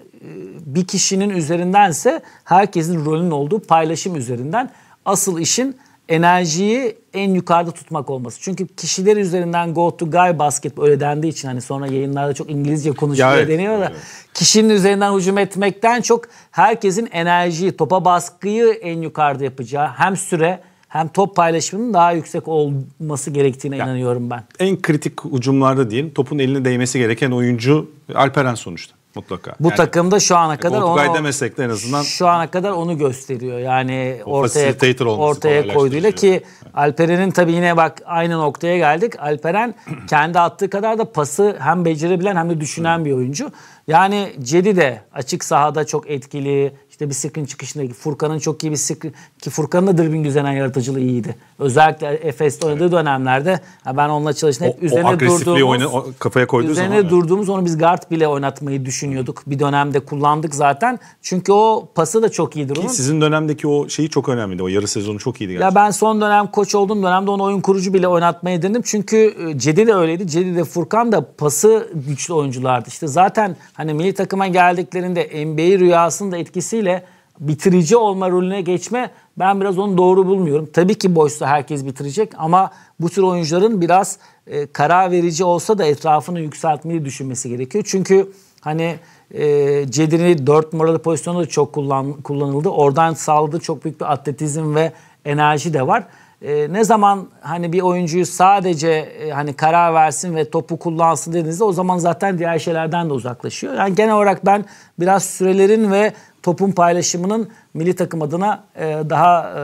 bir kişinin üzerindense herkesin rolünün olduğu paylaşım üzerinden asıl işin enerjiyi en yukarıda tutmak olması. Çünkü kişiler üzerinden go to guy basketbol öyle dendiği için hani sonra yayınlarda çok İngilizce konuşmaya evet, deniyor da evet. kişinin üzerinden hücum etmekten çok herkesin enerjiyi, topa baskıyı en yukarıda yapacağı hem süre hem top paylaşımının daha yüksek olması gerektiğine yani, inanıyorum ben. En kritik ucumlarda diyelim topun eline değmesi gereken oyuncu Alperen sonuçta. Mutlaka. Bu yani, takımda şu ana e, kadar onu demesek de en azından şu ana kadar onu gösteriyor. Yani ortaya ortaya koyduğuyla ki Alperen'in tabii yine bak aynı noktaya geldik. Alperen kendi attığı kadar da pası hem becerebilen hem de düşünen bir oyuncu. Yani Cedi de açık sahada çok etkili, işte bir sıkın çıkışında Furkan'ın çok iyi bir screen ki Furkan'ın da dribbling üzerinden yaratıcılığı iyiydi. Özellikle Efes'te oynadığı evet. dönemlerde ben onunla çalıştım. Hep o, üzerine o durduğumuz oyna, o kafaya koyduğu üzerine zaman, durduğumuz onu biz guard bile oynatmayı düşünüyorduk. Bir dönemde kullandık zaten. Çünkü o pası da çok iyidir ki onun. Sizin dönemdeki o şeyi çok önemliydi. O yarı sezonu çok iyiydi gerçekten. Ya ben son dönem koç olduğum dönemde onu oyun kurucu bile oynatmayı denedim. Çünkü e, Cedi de öyleydi. Cedi de Furkan da pası güçlü oyunculardı. İşte zaten hani milli takıma geldiklerinde NBA rüyasının da etkisiyle de bitirici olma rolüne geçme ben biraz onu doğru bulmuyorum. Tabii ki boşta herkes bitirecek ama bu tür oyuncuların biraz e, karar verici olsa da etrafını yükseltmeyi düşünmesi gerekiyor. Çünkü hani e, Cedin'i 4 numaralı pozisyonda çok kullan, kullanıldı. Oradan saldı çok büyük bir atletizm ve enerji de var. E, ne zaman hani bir oyuncuyu sadece e, hani karar versin ve topu kullansın dediğinizde o zaman zaten diğer şeylerden de uzaklaşıyor. Yani genel olarak ben biraz sürelerin ve topun paylaşımının milli takım adına e, daha e,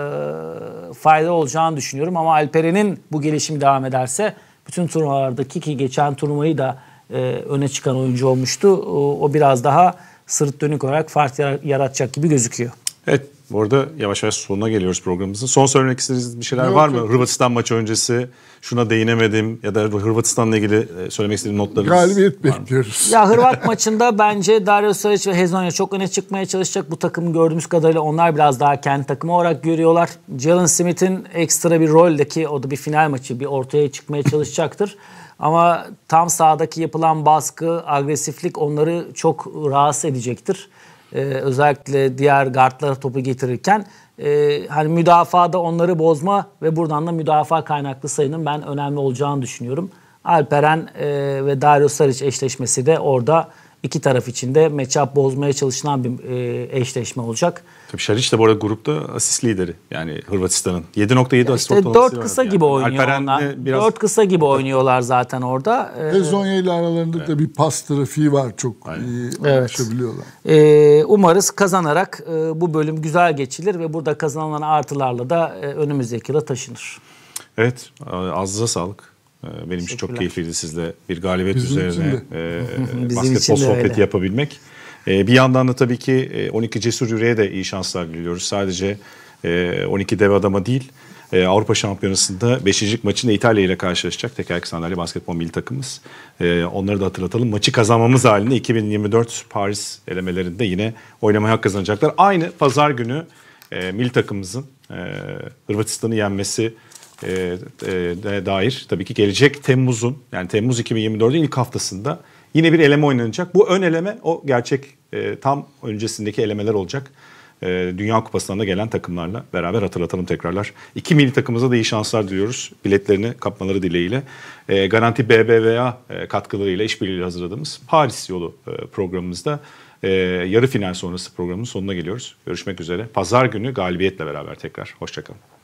fayda olacağını düşünüyorum. Ama Alperen'in bu gelişimi devam ederse bütün turnuvalardaki ki geçen turnuvayı da e, öne çıkan oyuncu olmuştu. O, o biraz daha sırt dönük olarak fark yaratacak gibi gözüküyor. Evet bu arada yavaş yavaş sonuna geliyoruz programımızın. Son söylemek istediğiniz bir şeyler yok, var mı? Yok. Hırvatistan maçı öncesi şuna değinemedim ya da Hırvatistan'la ilgili e, söylemek istediğim notlarınız Galibiyet bekliyoruz. Ya Hırvat maçında bence Dario Saric ve Hezonya çok öne çıkmaya çalışacak. Bu takım gördüğümüz kadarıyla onlar biraz daha kendi takımı olarak görüyorlar. Jalen Smith'in ekstra bir roldeki o da bir final maçı bir ortaya çıkmaya çalışacaktır. Ama tam sahadaki yapılan baskı, agresiflik onları çok rahatsız edecektir e, özellikle diğer gardlara topu getirirken e, hani müdafada onları bozma ve buradan da müdafaa kaynaklı sayının ben önemli olacağını düşünüyorum. Alperen e, ve Dario Saric eşleşmesi de orada iki taraf için de matchup bozmaya çalışılan bir e, eşleşme olacak. Tabii Şariç de bu arada grupta asist lideri yani Hırvatistan'ın. 7.7 işte asist ortalaması var. 4 kısa yani. gibi oynuyor Biraz... 4 kısa gibi oynuyorlar zaten orada. Ve ee, ile aralarında evet. da bir pas trafiği var çok Aynen. iyi evet. Ee, umarız kazanarak e, bu bölüm güzel geçilir ve burada kazanılan artılarla da e, önümüzdeki yıla taşınır. Evet ağzınıza sağlık. E, benim için çok keyifliydi sizle bir galibiyet Bizim üzerine e, basketbol sohbeti öyle. yapabilmek. Ee, bir yandan da tabii ki 12 e, cesur yüreğe de iyi şanslar diliyoruz. Sadece 12 e, dev adama değil e, Avrupa Şampiyonası'nda 5. maçında İtalya ile karşılaşacak tekerlek sandalye basketbol milli takımımız. onları da hatırlatalım. Maçı kazanmamız halinde 2024 Paris elemelerinde yine oynamaya hak kazanacaklar. Aynı pazar günü e, milli takımımızın Hırvatistan'ı yenmesi e, dair tabii ki gelecek Temmuz'un yani Temmuz 2024'ün ilk haftasında Yine bir eleme oynanacak. Bu ön eleme o gerçek e, tam öncesindeki elemeler olacak. E, Dünya Kupası'ndan da gelen takımlarla beraber hatırlatalım tekrarlar. İki milli takımıza da iyi şanslar diliyoruz. Biletlerini kapmaları dileğiyle. E, Garanti BBVA e, katkılarıyla işbirliğiyle hazırladığımız Paris yolu e, programımızda e, yarı final sonrası programın sonuna geliyoruz. Görüşmek üzere. Pazar günü galibiyetle beraber tekrar. Hoşçakalın.